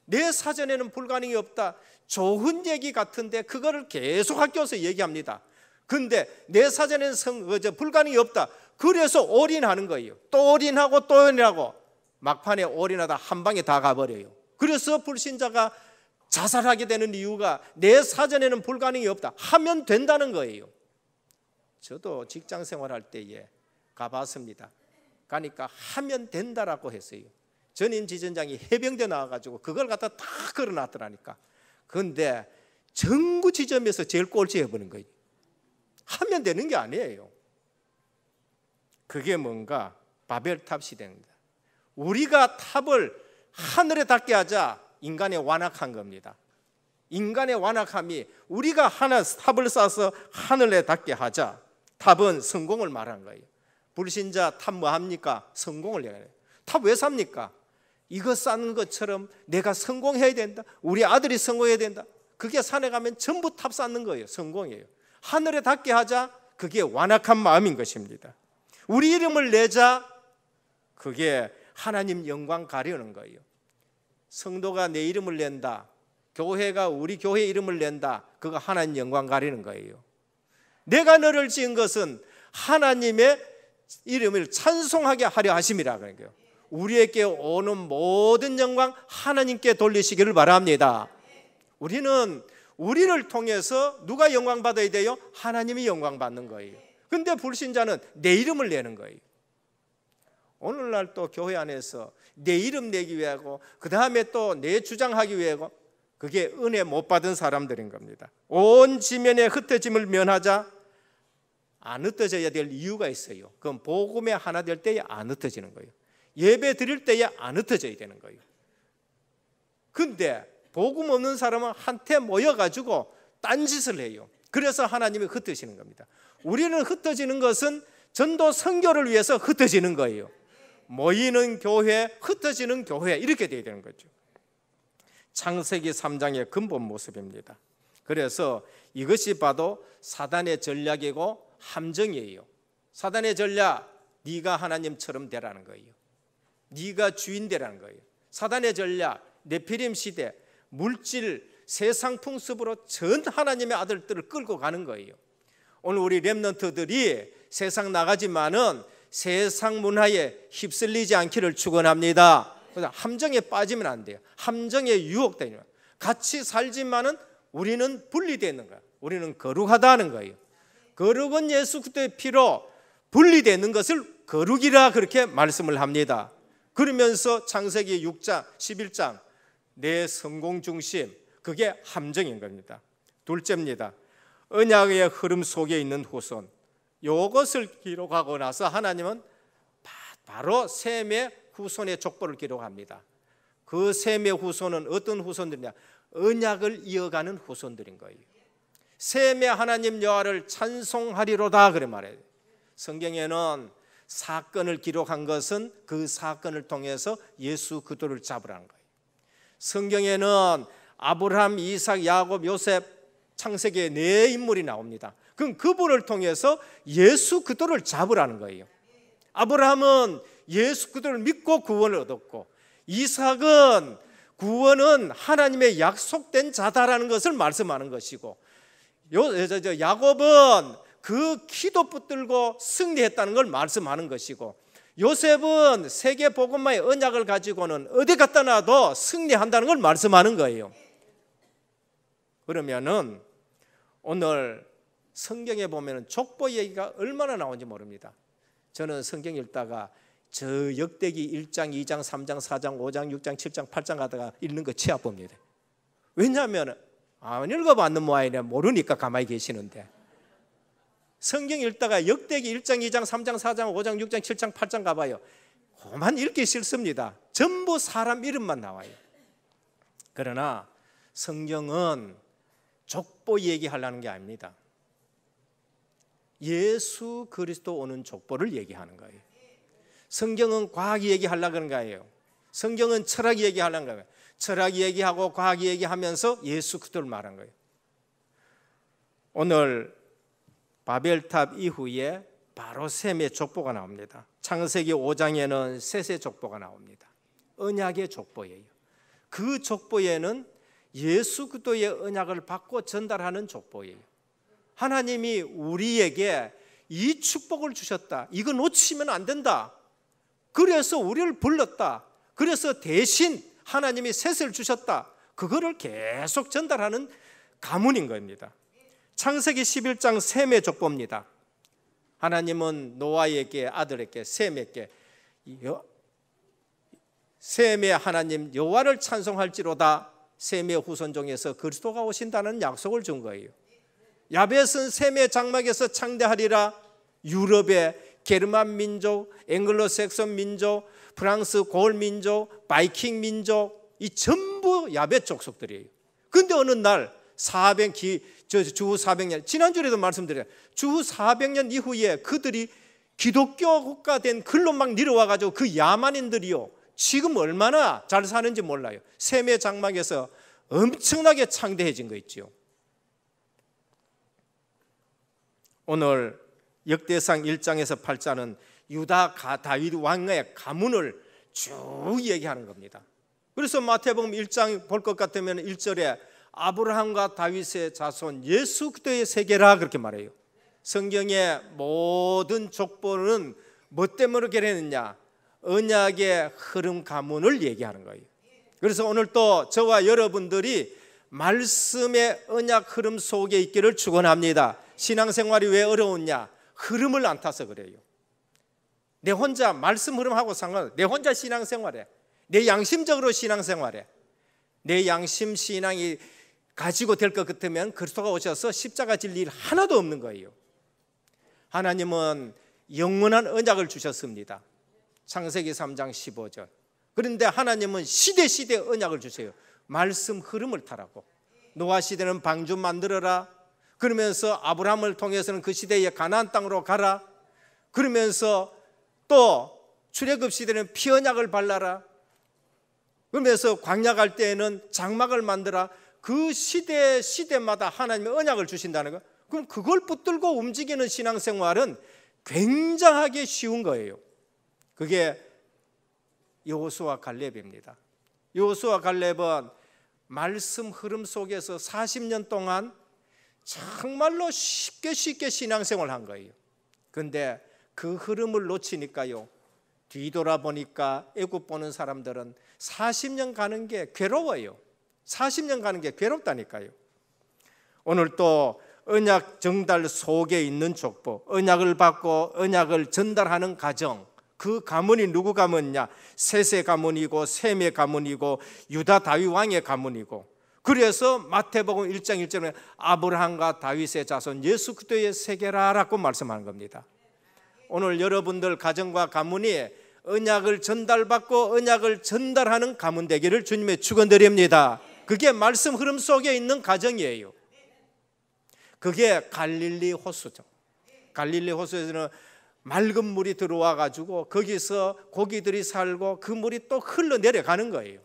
내 사전에는 불가능이 없다. 좋은 얘기 같은데 그거를 계속 학교에서 얘기합니다. 근데 내 사전에는 성, 어, 저, 불가능이 없다. 그래서 올인하는 거예요. 또 올인하고 또 올인하고 막판에 올인하다 한 방에 다 가버려요. 그래서 불신자가 자살하게 되는 이유가 내 사전에는 불가능이 없다. 하면 된다는 거예요. 저도 직장 생활할 때에 가봤습니다. 가니까 하면 된다라고 했어요. 전임 지점장이 해병대 나와가지고 그걸 갖다 다 걸어놨더라니까. 근데 전구 지점에서 제일 꼴찌해 보는 거예요. 하면 되는 게 아니에요. 그게 뭔가 바벨탑 시대입니다. 우리가 탑을 하늘에 닿게 하자 인간의 완악한 겁니다. 인간의 완악함이 우리가 하나 탑을 쌓아서 하늘에 닿게 하자. 탑은 성공을 말한 거예요. 불신자 탑 뭐 합니까? 성공을 얘기해요. 탑 왜 삽니까? 이거 쌓는 것처럼 내가 성공해야 된다. 우리 아들이 성공해야 된다. 그게 산에 가면 전부 탑 쌓는 거예요. 성공이에요. 하늘에 닿게 하자. 그게 완악한 마음인 것입니다. 우리 이름을 내자. 그게 하나님 영광 가려는 거예요. 성도가 내 이름을 낸다. 교회가 우리 교회 이름을 낸다. 그거 하나님 영광 가리는 거예요. 내가 너를 지은 것은 하나님의 이름을 찬송하게 하려 하심이라 그런 거예요. 우리에게 오는 모든 영광 하나님께 돌리시기를 바랍니다. 우리는 우리를 통해서 누가 영광 받아야 돼요? 하나님이 영광 받는 거예요. 근데 불신자는 내 이름을 내는 거예요. 오늘날 또 교회 안에서 내 이름 내기 위하고 그 다음에 또 내 주장하기 위하고 그게 은혜 못 받은 사람들인 겁니다. 온 지면에 흩어짐을 면하자 안 흩어져야 될 이유가 있어요. 그건 복음의 하나 될 때에 안 흩어지는 거예요. 예배 드릴 때에 안 흩어져야 되는 거예요. 근데 복음 없는 사람은 한테 모여가지고 딴짓을 해요. 그래서 하나님이 흩어지는 겁니다. 우리는 흩어지는 것은 전도 선교를 위해서 흩어지는 거예요. 모이는 교회, 흩어지는 교회 이렇게 돼야 되는 거죠. 창세기 3장의 근본 모습입니다. 그래서 이것이 바로 사단의 전략이고 함정이에요. 사단의 전략, 네가 하나님처럼 되라는 거예요. 네가 주인 되라는 거예요. 사단의 전략, 네피림 시대, 물질, 세상 풍습으로 전 하나님의 아들들을 끌고 가는 거예요. 오늘 우리 렘넌트들이 세상 나가지만은 세상 문화에 휩쓸리지 않기를 축원합니다. 함정에 빠지면 안 돼요. 함정에 유혹되면 같이 살지만은 우리는 분리되는 거야. 우리는 거룩하다는 거예요. 거룩은 예수 그리스도의 피로 분리되는 것을 거룩이라 그렇게 말씀을 합니다. 그러면서 창세기 6장 11장 내 성공 중심 그게 함정인 겁니다. 둘째입니다. 언약의 흐름 속에 있는 후손 이것을 기록하고 나서 하나님은 바로 셈의 후손의 족보를 기록합니다. 그 셈의 후손은 어떤 후손들이냐? 언약을 이어가는 후손들인 거예요. 셈의 하나님 여호와를 찬송하리로다 그래 말해요. 성경에는 사건을 기록한 것은 그 사건을 통해서 예수 그도를 잡으라는 거예요. 성경에는 아브라함, 이삭, 야곱, 요셉, 창세기에 네 인물이 나옵니다. 그럼 그분을 통해서 예수 그도를 잡으라는 거예요. 아브라함은 예수 그도를 믿고 구원을 얻었고 이삭은 구원은 하나님의 약속된 자다라는 것을 말씀하는 것이고 야곱은 그 키도 붙들고 승리했다는 걸 말씀하는 것이고 요셉은 세계 복음마의 언약을 가지고는 어디 갔다 놔도 승리한다는 걸 말씀하는 거예요. 그러면은 오늘 성경에 보면 족보 얘기가 얼마나 나오는지 모릅니다. 저는 성경 읽다가 저 역대기 1장, 2장, 3장, 4장, 5장, 6장, 7장, 8장 가다가 읽는 거 치아 봅니다. 왜냐하면 안 읽어봤는 모아이냐 모르니까 가만히 계시는데 성경 읽다가 역대기 1장, 2장, 3장, 4장, 5장, 6장, 7장, 8장 가봐요. 그만 읽기 싫습니다. 전부 사람 이름만 나와요. 그러나 성경은 족보 얘기하려는 게 아닙니다. 예수 그리스도 오는 족보를 얘기하는 거예요. 성경은 과학 얘기하려고 하는 거예요. 성경은 철학 얘기하려는 거예요. 철학 얘기하고 과학 얘기하면서 예수 그리 말한 거예요. 오늘 바벨탑 이후에 바로 셈의 족보가 나옵니다. 창세기 5장에는 셋의 족보가 나옵니다. 언약의 족보예요. 그 족보에는 예수 그도의 언약을 받고 전달하는 족보예요. 하나님이 우리에게 이 축복을 주셨다. 이거 놓치면 안 된다. 그래서 우리를 불렀다. 그래서 대신 하나님이 셋을 주셨다. 그거를 계속 전달하는 가문인 겁니다. 창세기 11장 셈의 족보입니다. 하나님은 노아에게 아들에게 셈에게 여, 셈의 하나님 여호와를 찬송할지로다 셈의 후손 중에서 그리스도가 오신다는 약속을 준 거예요. 야벳은 셈의 장막에서 창대하리라 유럽의 게르만 민족, 앵글로색슨 민족, 프랑스 고을 민족, 바이킹 민족 이 전부 야벳 족속들이에요. 근데 어느 날 400, 기, 저, 주후 400년, 지난주에도 말씀드려요. 주후 400년 이후에 그들이 기독교 국가된 글로 막 내려와가지고 그 야만인들이요. 지금 얼마나 잘 사는지 몰라요. 셈의 장막에서 엄청나게 창대해진 거있지 오늘 역대상 1장에서 8장은 유다 가 다윗 왕의 가문을 쭉 얘기하는 겁니다. 그래서 마태복음 1장 볼 것 같으면 1절에 아브라함과 다윗의 자손 예수 그리스도의 세계라 그렇게 말해요. 성경의 모든 족보는 뭐 때문에 그랬느냐? 언약의 흐름 가문을 얘기하는 거예요. 그래서 오늘 또 저와 여러분들이 말씀의 언약 흐름 속에 있기를 축원합니다. 신앙생활이 왜 어려웠냐? 흐름을 안 타서 그래요. 내 혼자 말씀 흐름하고 상관, 내 혼자 신앙생활해. 내 양심적으로 신앙생활해. 내 양심 신앙이 가지고 될 것 같으면 그리스도가 오셔서 십자가 질 일 하나도 없는 거예요. 하나님은 영원한 언약을 주셨습니다. 창세기 3장 15절. 그런데 하나님은 시대 시대 언약을 주세요. 말씀 흐름을 타라고. 노아 시대는 방주 만들어라. 그러면서 아브라함을 통해서는 그 시대에 가나안 땅으로 가라. 그러면서 또 출애굽 시대는 피언약을 발라라. 그러면서 광야 갈 때에는 장막을 만들어 그 시대 시대마다 하나님의 언약을 주신다는 거. 그럼 그걸 붙들고 움직이는 신앙생활은 굉장하게 쉬운 거예요. 그게 여호수아 갈렙입니다. 여호수아 갈렙은 말씀 흐름 속에서 40년 동안 정말로 쉽게 쉽게 신앙생활한 거예요. 근데 그 흐름을 놓치니까요. 뒤돌아보니까 애국 보는 사람들은 40년 가는 게 괴로워요. 40년 가는 게 괴롭다니까요. 오늘 또 언약 정달 속에 있는 족보, 언약을 받고 언약을 전달하는 가정, 그 가문이 누구 가문이냐? 세세 가문이고 세메 가문이고 유다 다윗 왕의 가문이고 그래서 마태복음 1장 1절에 아브라함과 다윗의 자손 예수 그리스도의 세계라라고 말씀하는 겁니다. 오늘 여러분들 가정과 가문이 언약을 전달받고 언약을 전달하는 가문 되기를 주님의 축원드립니다. 그게 말씀 흐름 속에 있는 가정이에요. 그게 갈릴리 호수죠. 갈릴리 호수에서는 맑은 물이 들어와 가지고 거기서 고기들이 살고 그 물이 또 흘러 내려가는 거예요.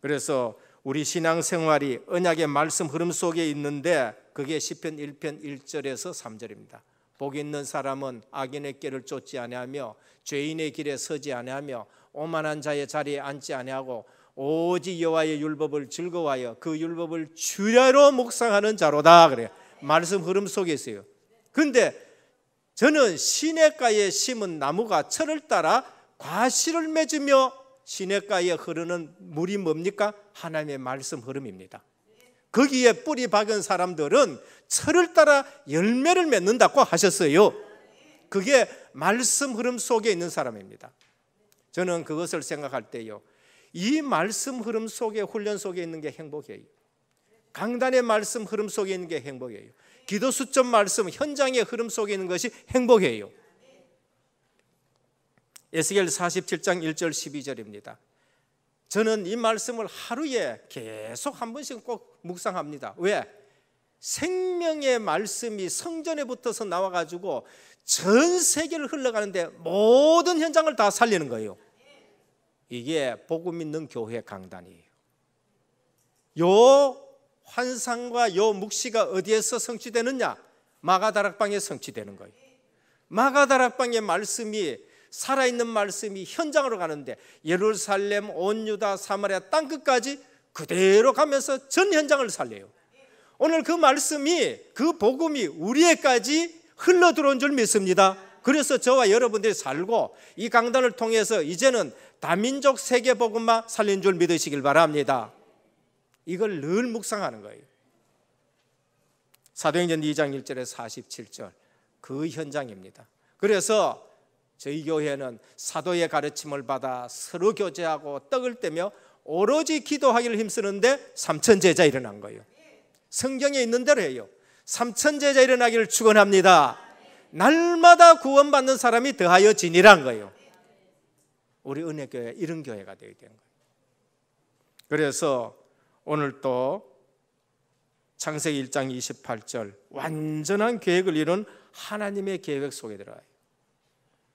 그래서 우리 신앙생활이 언약의 말씀 흐름 속에 있는데 그게 시편 1편 1절에서 3절입니다. 복 있는 사람은 악인의 길을 쫓지 아니하며 죄인의 길에 서지 아니하며 오만한 자의 자리에 앉지 아니하고 오직 여와의 율법을 즐거워하여 그 율법을 주야로 묵상하는 자로다 그래요. 말씀 흐름 속에 있어요. 근데 저는 시냇가에 심은 나무가 철을 따라 과실을 맺으며 시냇가에 흐르는 물이 뭡니까? 하나님의 말씀 흐름입니다. 거기에 뿌리 박은 사람들은 철을 따라 열매를 맺는다고 하셨어요. 그게 말씀 흐름 속에 있는 사람입니다. 저는 그것을 생각할 때요. 이 말씀 흐름 속에 훈련 속에 있는 게 행복이에요. 강단의 말씀 흐름 속에 있는 게 행복이에요. 기도 수점 말씀 현장의 흐름 속에 있는 것이 행복이에요. 에스겔 47장 1절 12절입니다. 저는 이 말씀을 하루에 계속 한 번씩 꼭 묵상합니다. 왜? 생명의 말씀이 성전에 붙어서 나와 가지고 전 세계를 흘러가는데 모든 현장을 다 살리는 거예요. 이게 복음 있는 교회 강단이에요. 요 환상과 요 묵시가 어디에서 성취되느냐? 마가다락방에 성취되는 거예요. 마가다락방의 말씀이 살아있는 말씀이 현장으로 가는데 예루살렘, 온 유다, 사마리아 땅 끝까지 그대로 가면서 전 현장을 살려요. 오늘 그 말씀이 그 복음이 우리에까지 흘러 들어온 줄 믿습니다. 그래서 저와 여러분들이 살고 이 강단을 통해서 이제는 다민족 세계 복음만 살린 줄 믿으시길 바랍니다. 이걸 늘 묵상하는 거예요. 사도행전 2장 1절에 47절 그 현장입니다. 그래서 저희 교회는 사도의 가르침을 받아 서로 교제하고 떡을 떼며 오로지 기도하기를 힘쓰는데 삼천 제자 일어난 거예요. 성경에 있는 대로 해요. 삼천 제자 일어나기를 축원합니다. 날마다 구원받는 사람이 더하여진니란 거예요. 우리 은혜교회 이런 교회가 되어야 되는 거예요. 그래서 오늘 또 창세기 1장 28절 완전한 계획을 이룬 하나님의 계획 속에 들어가요.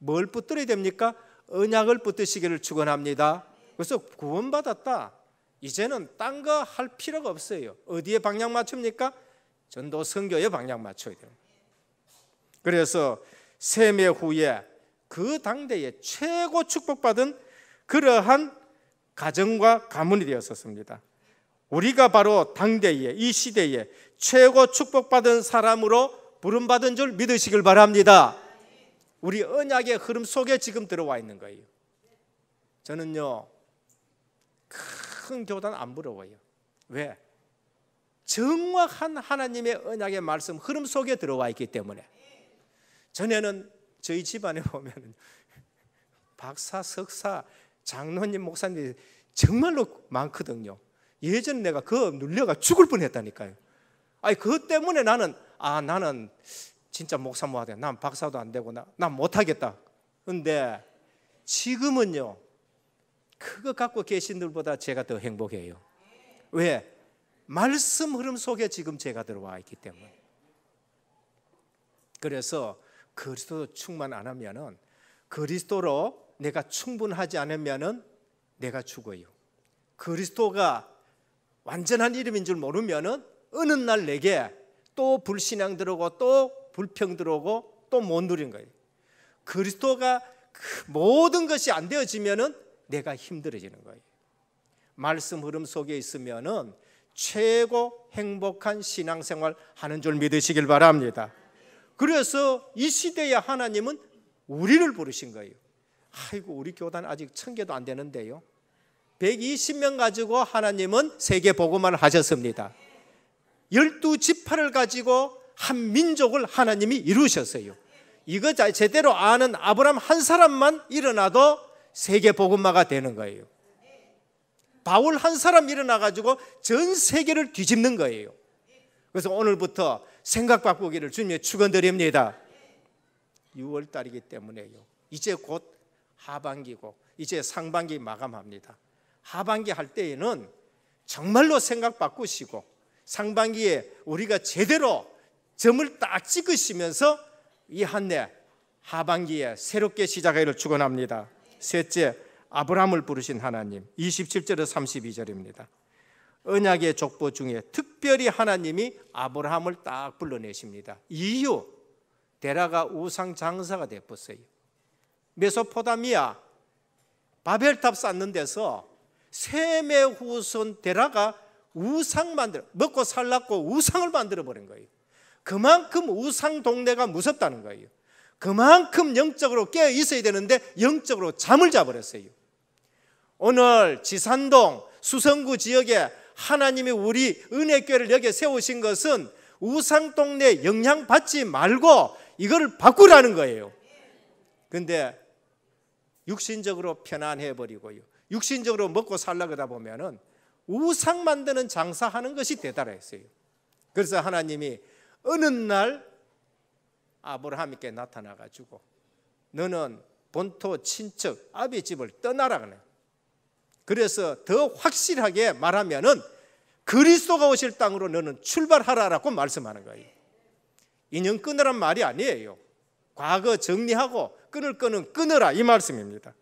뭘 붙들어야 됩니까? 언약을 붙드시기를 축원합니다. 그래서 구원받았다. 이제는 딴 거 할 필요가 없어요. 어디에 방향 맞춥니까? 전도 선교에 방향 맞춰야 돼요. 그래서 세매 후에 그 당대에 최고 축복받은 그러한 가정과 가문이 되었었습니다. 우리가 바로 당대에 이 시대에 최고 축복받은 사람으로 부름받은 줄 믿으시길 바랍니다. 우리 언약의 흐름 속에 지금 들어와 있는 거예요. 저는요, 큰 교단 안 부러워요. 왜? 정확한 하나님의 언약의 말씀 흐름 속에 들어와 있기 때문에 전에는 저희 집안에 보면 박사, 석사, 장로님, 목사님 정말로 많거든요. 예전 내가 그 눌려가 죽을 뻔했다니까요. 아니 그 때문에 나는 아 나는 진짜 목사 뭐 하대. 난 박사도 안 되고 나, 난 못하겠다. 근데 지금은요. 그거 갖고 계신들보다 제가 더 행복해요. 왜? 말씀 흐름 속에 지금 제가 들어와 있기 때문에. 그래서 그리스도 충만 안 하면은 그리스도로 내가 충분하지 않으면은 내가 죽어요. 그리스도가 완전한 이름인 줄 모르면은 어느 날 내게 또 불신앙 들어오고 또 불평 들어오고 또 못 누린 거예요. 그리스도가 그 모든 것이 안 되어지면은 내가 힘들어지는 거예요. 말씀 흐름 속에 있으면은 최고 행복한 신앙생활 하는 줄 믿으시길 바랍니다. 그래서 이 시대에 하나님은 우리를 부르신 거예요. 아이고 우리 교단 아직 천 개도 안 되는데요. 120명 가지고 하나님은 세계 복음화 하셨습니다. 열두 지파를 가지고 한 민족을 하나님이 이루셨어요. 이거 제대로 아는 아브라한 사람만 일어나도 세계 복음마가 되는 거예요. 바울 한 사람 일어나 가지고 전 세계를 뒤집는 거예요. 그래서 오늘부터 생각 바꾸기를 주님의 축원드립니다. 6월 달이기 때문에요. 이제 곧 하반기고 이제 상반기 마감합니다. 하반기 할 때에는 정말로 생각 바꾸시고 상반기에 우리가 제대로 점을 딱 찍으시면서 이한해 하반기에 새롭게 시작하기를 축원합니다. 셋째, 아브라함을 부르신 하나님 27절에서 32절입니다. 언약의 족보 중에 특별히 하나님이 아브라함을 딱 불러내십니다. 이후 데라가 우상 장사가 되었어요. 메소포타미아 바벨탑 쌓는 데서 셈의 후손 데라가 우상 만들 먹고 살라고 우상을 만들어 버린 거예요. 그만큼 우상 동네가 무섭다는 거예요. 그만큼 영적으로 깨어 있어야 되는데 영적으로 잠을 자버렸어요. 오늘 지산동 수성구 지역에 하나님이 우리 은혜교를 여기 세우신 것은 우상 동네 영향 받지 말고 이거 바꾸라는 거예요. 근데 육신적으로 편안해 버리고요. 육신적으로 먹고 살라 그다 보면은 우상 만드는 장사하는 것이 대단했어요. 그래서 하나님이 어느 날 아브라함에게 나타나 가지고 너는 본토 친척 아비 집을 떠나라 그래. 그래서 더 확실하게 말하면은 그리스도가 오실 땅으로 너는 출발하라라고 말씀하는 거예요. 인연 끊으란 말이 아니에요. 과거 정리하고 끊을 끊은 끊으라 이 말씀입니다.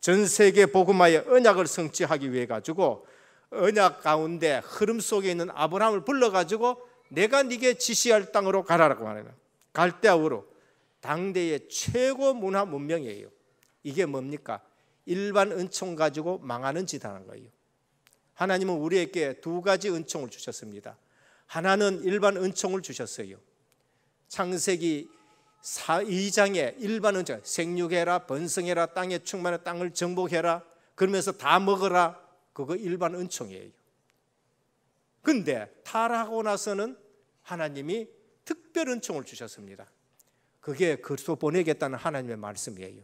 전 세계 복음화의 언약을 성취하기 위해 가지고 언약 가운데 흐름 속에 있는 아브라함을 불러 가지고 내가 네게 지시할 땅으로 가라라고 하는 거예요. 갈대아우로 당대의 최고 문화 문명이에요. 이게 뭡니까? 일반 은총 가지고 망하는 짓 하는 거예요. 하나님은 우리에게 두 가지 은총을 주셨습니다. 하나는 일반 은총을 주셨어요. 창세기 4, 2장에 일반 은총, 생육해라, 번성해라, 땅에 충만해 땅을 정복해라, 그러면서 다 먹어라. 그거 일반 은총이에요. 근데 탈하고 나서는 하나님이 특별 은총을 주셨습니다. 그게 그리스도 보내겠다는 하나님의 말씀이에요.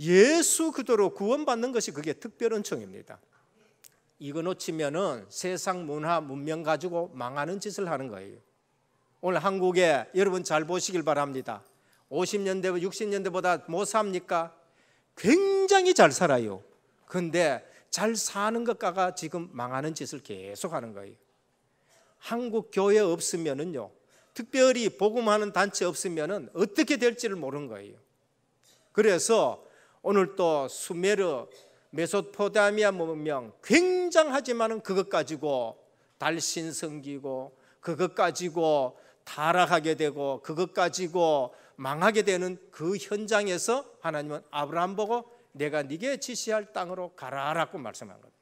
예수 그대로 구원받는 것이 그게 특별 은총입니다. 이거 놓치면은 세상 문화 문명 가지고 망하는 짓을 하는 거예요. 오늘 한국에 여러분 잘 보시길 바랍니다. 5 0년대 60년대보다 뭐 삽니까? 굉장히 잘 살아요. 근데 잘 사는 것과가 지금 망하는 짓을 계속 하는 거예요. 한국 교회 없으면은요. 특별히 복음하는 단체 없으면은 어떻게 될지를 모르는 거예요. 그래서 오늘 또 수메르 메소포타미아 문명 굉장하지만은 그것 가지고 달신 성기고 그것 가지고 타락하게 되고 그것 가지고 망하게 되는 그 현장에서 하나님은 아브라함 보고 내가 네게 지시할 땅으로 가라라고 말씀한 겁니다.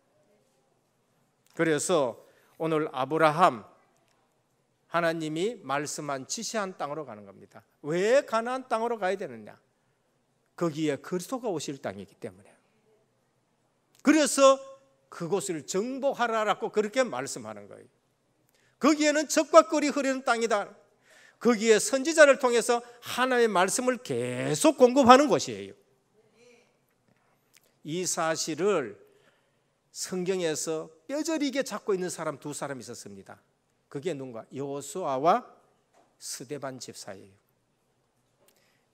그래서 오늘 아브라함 하나님이 말씀한 지시한 땅으로 가는 겁니다. 왜 가나안 땅으로 가야 되느냐? 거기에 그리스도가 오실 땅이기 때문에. 그래서 그곳을 정복하라라고 그렇게 말씀하는 거예요. 거기에는 적과 거리 흐르는 땅이다. 거기에 선지자를 통해서 하나님의 말씀을 계속 공급하는 곳이에요. 이 사실을 성경에서 뼈저리게 잡고 있는 사람 두 사람 이 있었습니다. 그게 누군가? 여호수아와 스데반 집사예요.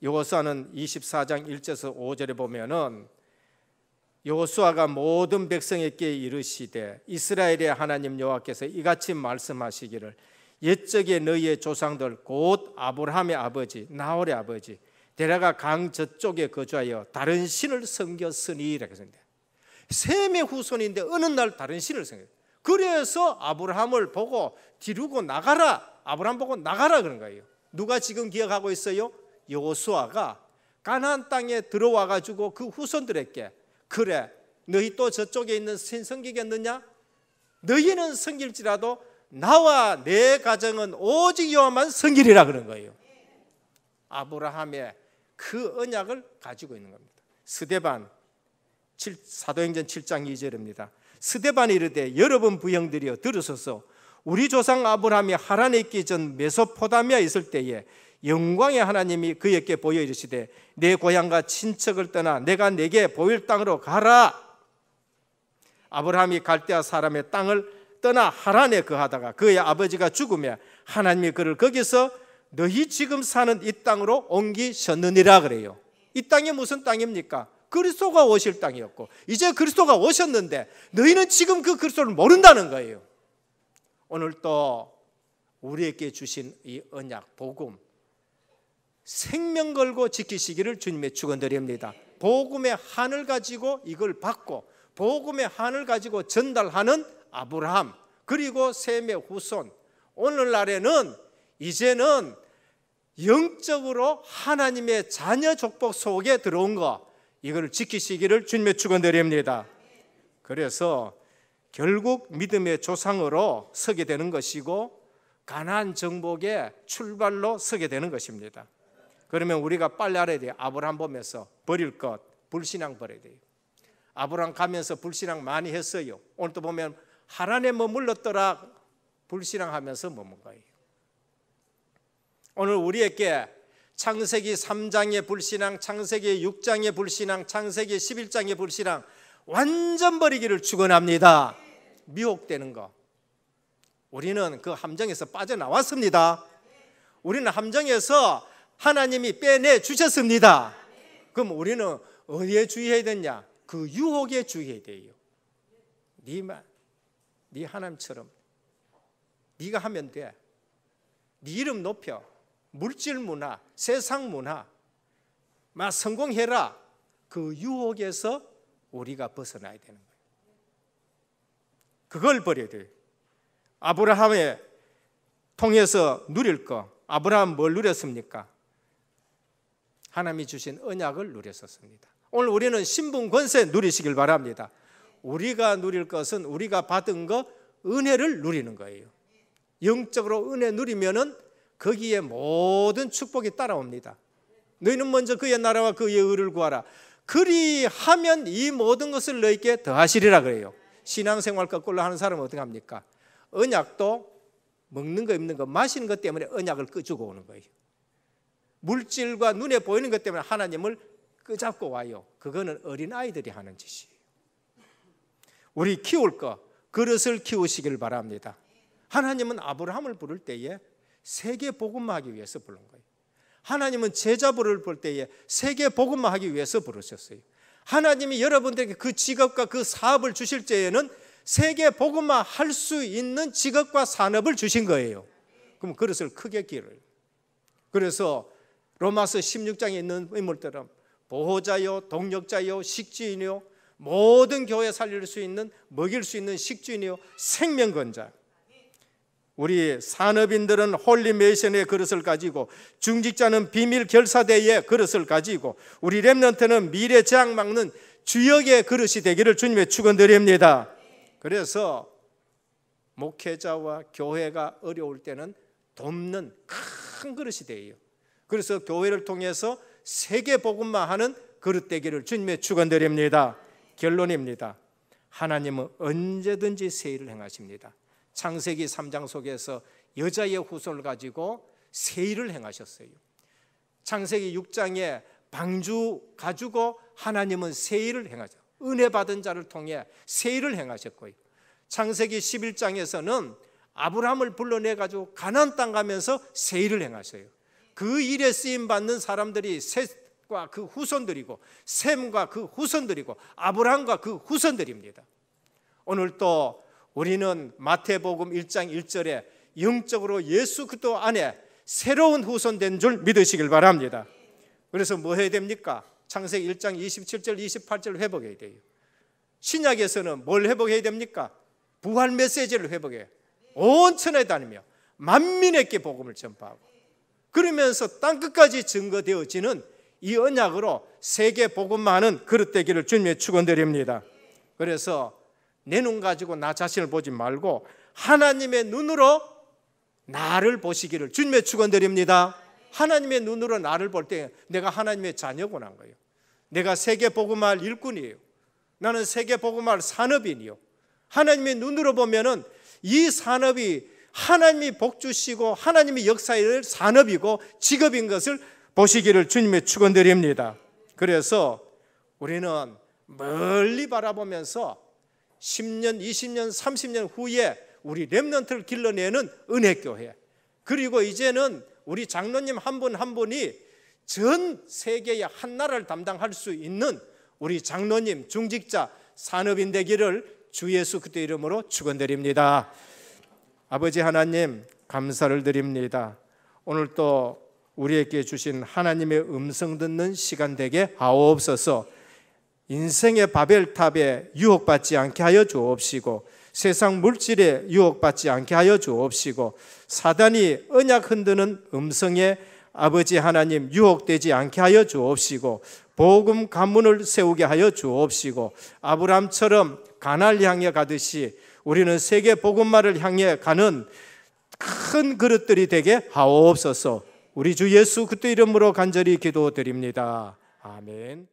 여호수아는 24장 1절에서 5절에 보면은 여호수아가 모든 백성에게 이르시되 이스라엘의 하나님 여호와께서 이같이 말씀하시기를 옛적에 너희의 조상들 곧 아브라함의 아버지 나홀의 아버지 데라가 강 저쪽에 거주하여 다른 신을 섬겼으니 이렇게 했는데 셈의 후손인데 어느 날 다른 신을 생겨. 그래서 아브라함을 보고 뒤르고 나가라. 아브라함 보고 나가라 그런 거예요. 누가 지금 기억하고 있어요? 여호수아가 가나안 땅에 들어와 가지고 그 후손들에게 그래 너희 또 저쪽에 있는 신 성기겠느냐? 너희는 성길지라도 나와 내 가정은 오직 여호와만 성길이라 그런 거예요. 아브라함의 그 언약을 가지고 있는 겁니다. 스데반 7, 사도행전 7장 2절입니다. 스데반이 이르되 여러분 부형들이여 들으소서 우리 조상 아브라함이 하란에 있기 전 메소포다미아에 있을 때에 영광의 하나님이 그에게 보여 이르시되 내 고향과 친척을 떠나 내가 내게 보일 땅으로 가라 아브라함이 갈대아 사람의 땅을 떠나 하란에 그하다가 그의 아버지가 죽음에 하나님이 그를 거기서 너희 지금 사는 이 땅으로 옮기셨느니라 그래요 이 땅이 무슨 땅입니까? 그리스도가 오실 땅이었고 이제 그리스도가 오셨는데 너희는 지금 그 그리스도를 모른다는 거예요. 오늘 또 우리에게 주신 이 언약 복음 생명 걸고 지키시기를 주님의 축원드립니다. 복음의 한을 가지고 이걸 받고 복음의 한을 가지고 전달하는 아브라함 그리고 셈의 후손 오늘날에는 이제는 영적으로 하나님의 자녀 족복 속에 들어온 거 이걸 지키시기를 주님의 축원드립니다. 그래서 결국 믿음의 조상으로 서게 되는 것이고 가난 정복의 출발로 서게 되는 것입니다. 그러면 우리가 빨리 알아야 돼요. 아브라함 보면서 버릴 것, 불신앙 버려야 돼요. 아브라함 가면서 불신앙 많이 했어요. 오늘 또 보면 하란에 머물렀더라 불신앙하면서 머문 거예요. 오늘 우리에게 창세기 3장의 불신앙, 창세기 6장의 불신앙, 창세기 11장의 불신앙 완전 버리기를 축원합니다. 미혹되는 거. 우리는 그 함정에서 빠져나왔습니다. 우리는 함정에서 하나님이 빼내 주셨습니다. 그럼 우리는 어디에 주의해야 되냐? 그 유혹에 주의해야 돼요. 네 말, 네 하나님처럼 네가 하면 돼. 네 이름 높여. 물질 문화, 세상 문화, 막 성공해라 그 유혹에서 우리가 벗어나야 되는 거예요. 그걸 버려야 돼요. 아브라함의 통해서 누릴 거. 아브라함 뭘 누렸습니까? 하나님이 주신 언약을 누렸었습니다. 오늘 우리는 신분 권세 누리시길 바랍니다. 우리가 누릴 것은 우리가 받은 거 은혜를 누리는 거예요. 영적으로 은혜 누리면은 거기에 모든 축복이 따라옵니다. 너희는 먼저 그의 나라와 그의 의를 구하라. 그리하면 이 모든 것을 너희에 더하시리라 그래요. 신앙생활 거꾸로 하는 사람은 어떻게 합니까? 언약도 먹는 거 입는 거 마시는 것 때문에 언약을 끄주고 오는 거예요. 물질과 눈에 보이는 것 때문에 하나님을 끄잡고 와요. 그거는 어린 아이들이 하는 짓이에요. 우리 키울 거 그릇을 키우시길 바랍니다. 하나님은 아브라함을 부를 때에 세계 복음화하기 위해서 부른 거예요. 하나님은 제자부를 볼 때에 세계 복음화하기 위해서 부르셨어요. 하나님이 여러분들에게 그 직업과 그 사업을 주실 때에는 세계 복음화 할수 있는 직업과 산업을 주신 거예요. 그럼 그릇을 크게 길어요. 그래서 로마서 16장에 있는 인물들은 보호자요, 동력자요, 식주인이요, 모든 교회 살릴 수 있는 먹일 수 있는 식주인이요, 생명건자. 우리 산업인들은 홀리메이션의 그릇을 가지고 중직자는 비밀 결사대의 그릇을 가지고 우리 랩런트는 미래 재앙 막는 주역의 그릇이 되기를 주님의 축원드립니다. 그래서 목회자와 교회가 어려울 때는 돕는 큰 그릇이 돼요. 그래서 교회를 통해서 세계 복음만 하는 그릇 되기를 주님의 축원드립니다. 결론입니다. 하나님은 언제든지 세일을 행하십니다. 창세기 3장 속에서 여자의 후손을 가지고 세일을 행하셨어요. 창세기 6장에 방주 가지고 하나님은 세일을 행하죠. 은혜 받은 자를 통해 세일을 행하셨고요. 창세기 11장에서는 아브라함을 불러내 가지고 가나안 땅 가면서 세일을 행하셔요. 그 일에 쓰임 받는 사람들이 셋과 그 후손들이고 셈과 그 후손들이고 아브라함과 그 후손들입니다. 오늘 또 우리는 마태복음 1장 1절에 영적으로 예수 그리스도 안에 새로운 후손된 줄 믿으시길 바랍니다. 그래서 뭐 해야 됩니까? 창세기 1장 27절 28절 회복해야 돼요. 신약에서는 뭘 회복해야 됩니까? 부활 메시지를 회복해온 천에 다니며 만민에게 복음을 전파하고 그러면서 땅 끝까지 증거되어지는 이 언약으로 세계 복음만은 그릇되기를 주님의 축원드립니다. 그래서 내눈 가지고 나 자신을 보지 말고 하나님의 눈으로 나를 보시기를 주님의 축원드립니다. 하나님의 눈으로 나를 볼 때 내가 하나님의 자녀구나 거예요. 내가 세계 복음할 일꾼이에요. 나는 세계 복음할 산업인이요. 하나님의 눈으로 보면은 이 산업이 하나님이 복 주시고 하나님이 역사일 산업이고 직업인 것을 보시기를 주님의 축원드립니다. 그래서 우리는 멀리 바라보면서 10년, 20년, 30년 후에 우리 랩런트를 길러내는 은혜교회. 그리고 이제는 우리 장로님 한 분한 한 분이 전 세계의 한 나라를 담당할 수 있는 우리 장로님, 중직자, 산업인 되기를 주 예수 그때 이름으로 축원드립니다. 아버지 하나님 감사를 드립니다. 오늘 또 우리에게 주신 하나님의 음성 듣는 시간 되게 하옵소서. 인생의 바벨탑에 유혹받지 않게 하여 주옵시고 세상 물질에 유혹받지 않게 하여 주옵시고 사단이 언약 흔드는 음성에 아버지 하나님 유혹되지 않게 하여 주옵시고 복음 관문을 세우게 하여 주옵시고 아브람처럼 가날 향해 가듯이 우리는 세계 복음말을 향해 가는 큰 그릇들이 되게 하옵소서. 우리 주 예수 그때 이름으로 간절히 기도드립니다. 아멘.